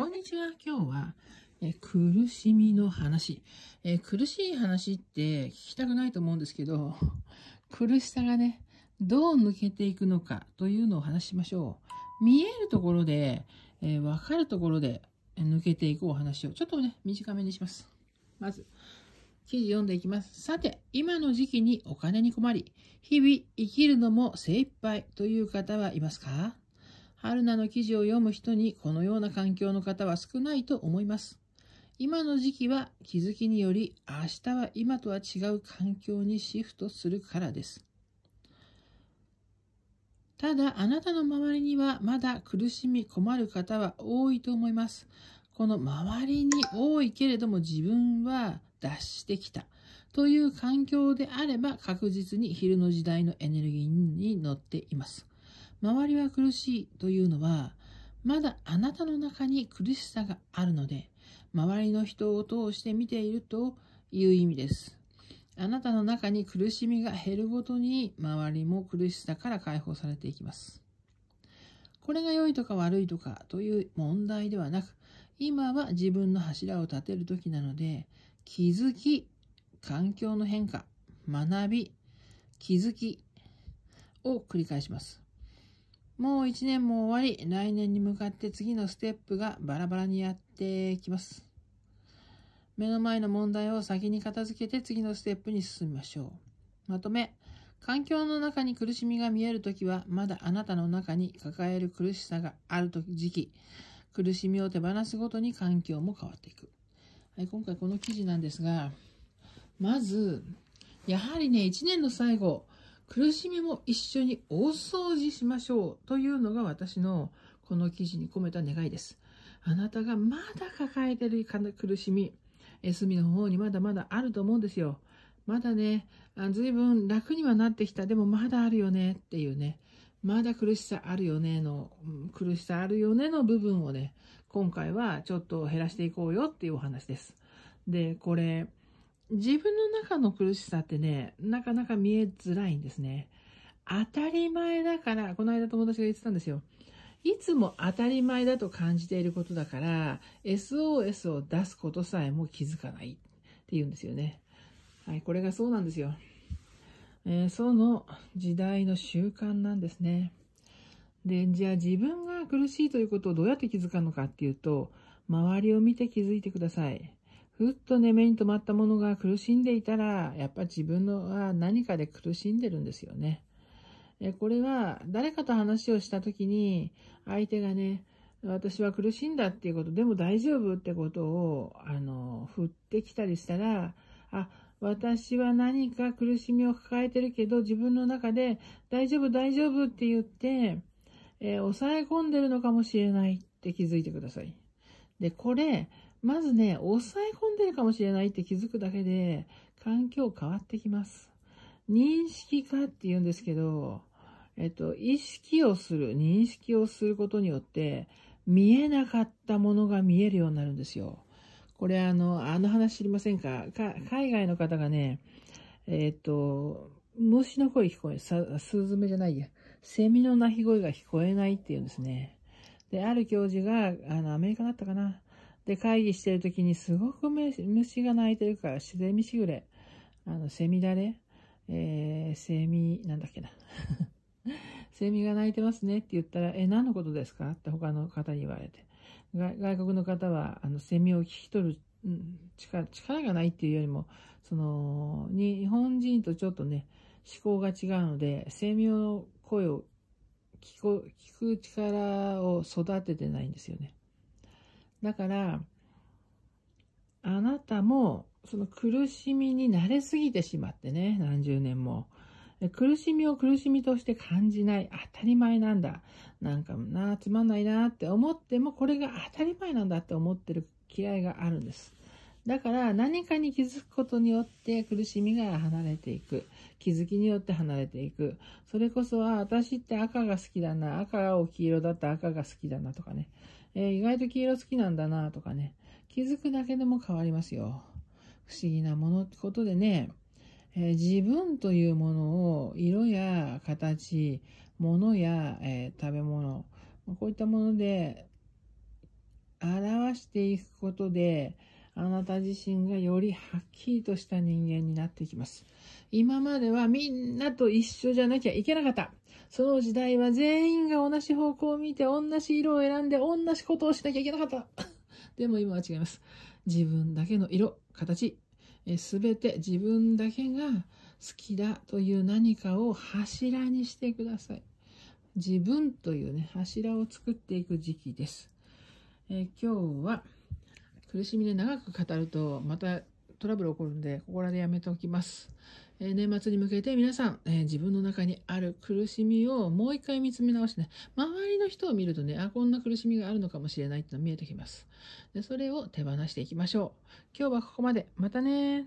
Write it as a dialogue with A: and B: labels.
A: こんにちは。今日は、え苦しみの話え。苦しい話って聞きたくないと思うんですけど、苦しさがね、どう抜けていくのかというのを話しましょう。見えるところで、え分かるところで抜けていくお話を、ちょっとね、短めにします。まず、記事読んでいきます。さて、今の時期にお金に困り、日々生きるのも精一杯という方はいますか春菜の記事を読む人にこのような環境の方は少ないと思います。今の時期は気づきにより明日は今とは違う環境にシフトするからです。ただあなたの周りにはまだ苦しみ困る方は多いと思います。この周りに多いけれども自分は脱してきたという環境であれば確実に昼の時代のエネルギーに乗っています。周りは苦しいというのは、まだあなたの中に苦しさがあるので、周りの人を通して見ているという意味です。あなたの中に苦しみが減るごとに、周りも苦しさから解放されていきます。これが良いとか悪いとかという問題ではなく、今は自分の柱を立てる時なので、気づき、環境の変化、学び、気づきを繰り返します。もう1年も終わり、来年に向かって次のステップがバラバラにやってきます。目の前の問題を先に片付けて次のステップに進みましょう。まとめ、環境の中に苦しみが見えるときは、まだあなたの中に抱える苦しさがある時期、苦しみを手放すごとに環境も変わっていく。はい、今回この記事なんですが、まず、やはりね、1年の最後、苦しみも一緒に大掃除しましょうというのが私のこの記事に込めた願いです。あなたがまだ抱えてる苦しみ、隅の方にまだまだあると思うんですよ。まだね、随分楽にはなってきた。でもまだあるよねっていうね。まだ苦しさあるよねの、苦しさあるよねの部分をね、今回はちょっと減らしていこうよっていうお話です。で、これ、自分の中の苦しさってね、なかなか見えづらいんですね。当たり前だから、この間友達が言ってたんですよ。いつも当たり前だと感じていることだから、SOS を出すことさえも気づかないって言うんですよね。はい、これがそうなんですよ。えー、その時代の習慣なんですね。で、じゃあ自分が苦しいということをどうやって気づかのかっていうと、周りを見て気づいてください。ふっとね、目に留まったものが苦しんでいたら、やっぱ自分のは何かで苦しんでるんですよね。えこれは、誰かと話をしたときに、相手がね、私は苦しんだっていうこと、でも大丈夫ってことを、あの、振ってきたりしたら、あ、私は何か苦しみを抱えてるけど、自分の中で、大丈夫、大丈夫って言って、えー、抑え込んでるのかもしれないって気づいてください。で、これ、まずね、抑え込んでるかもしれないって気づくだけで、環境変わってきます。認識化って言うんですけど、えっと、意識をする、認識をすることによって、見えなかったものが見えるようになるんですよ。これあの、あの話知りませんか海外の方がね、えっと、虫の声聞こえ、さスズメじゃないや、セミの鳴き声が聞こえないっていうんですね。で、ある教授が、あの、アメリカだったかな。で、会議してる時にすごく虫が鳴いてるから、自然ミしぐれ、あの、セミだれ、えー、セミ、なんだっけな。セミが鳴いてますねって言ったら、え、何のことですかって他の方に言われて。外国の方は、あの、セミを聞き取る、うん、力、力がないっていうよりも、その、日本人とちょっとね、思考が違うので、セミの声を聞こ、聞く力を育ててないんですよね。だから、あなたも、その苦しみに慣れすぎてしまってね、何十年も。苦しみを苦しみとして感じない。当たり前なんだ。なんかな、つまんないなって思っても、これが当たり前なんだって思ってる嫌いがあるんです。だから何かに気づくことによって苦しみが離れていく。気づきによって離れていく。それこそは私って赤が好きだな、赤を黄色だった赤が好きだなとかね。えー、意外と黄色好きなんだなとかね、気づくだけでも変わりますよ。不思議なものってことでね、えー、自分というものを色や形、物や、えー、食べ物、こういったもので表していくことで、あなた自身がよりはっきりとした人間になっていきます。今まではみんなと一緒じゃなきゃいけなかった。その時代は全員が同じ方向を見て、同じ色を選んで、同じことをしなきゃいけなかった。でも今は違います。自分だけの色、形、すべて自分だけが好きだという何かを柱にしてください。自分というね、柱を作っていく時期です。え今日は、苦しみで長く語ると、またトラブル起こるんで、ここらでやめておきます。えー、年末に向けて皆さん、えー、自分の中にある苦しみをもう一回見つめ直してね、周りの人を見るとね、あ、こんな苦しみがあるのかもしれないっての見えてきます。でそれを手放していきましょう。今日はここまで。またね